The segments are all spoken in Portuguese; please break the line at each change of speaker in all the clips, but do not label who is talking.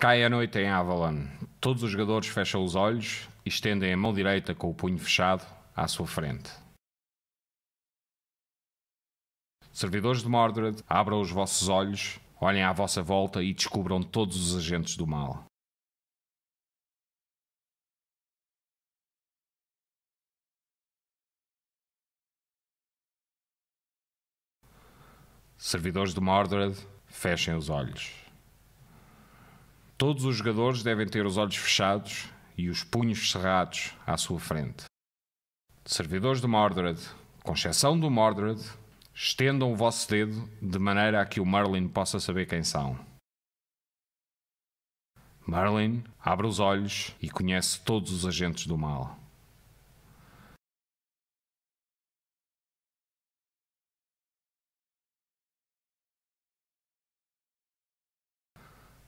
Cai a noite em Avalon. Todos os jogadores fecham os olhos e estendem a mão direita com o punho fechado à sua frente. Servidores de Mordred, abram os vossos olhos, olhem à vossa volta e
descubram todos os agentes do mal.
Servidores de Mordred, fechem os olhos. Todos os jogadores devem ter os olhos fechados e os punhos cerrados à sua frente. Servidores de Mordred, com exceção do Mordred, estendam o vosso dedo de maneira a que o Merlin possa saber quem são. Merlin abre os olhos e conhece todos os agentes do mal.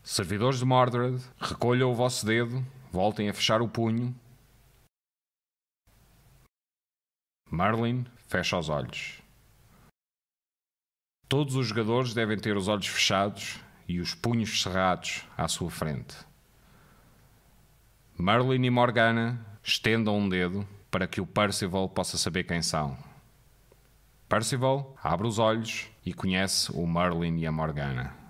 Servidores de Mordred, recolham o vosso dedo, voltem a fechar o punho. Merlin fecha os olhos. Todos os jogadores devem ter os olhos fechados e os punhos cerrados à sua frente. Merlin e Morgana estendam um dedo para que o Percival possa saber quem são. Percival abre os olhos e conhece o Merlin e a Morgana.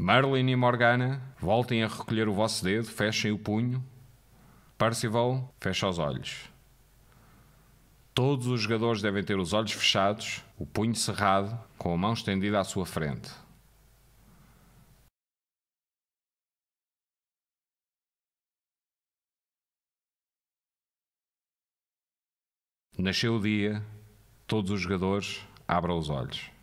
Merlin e Morgana, voltem a recolher o vosso dedo, fechem o punho. Percival, fecha os olhos. Todos os jogadores devem ter os olhos fechados, o punho cerrado, com a mão estendida à sua frente.
Nasceu o dia, todos os jogadores abram os olhos.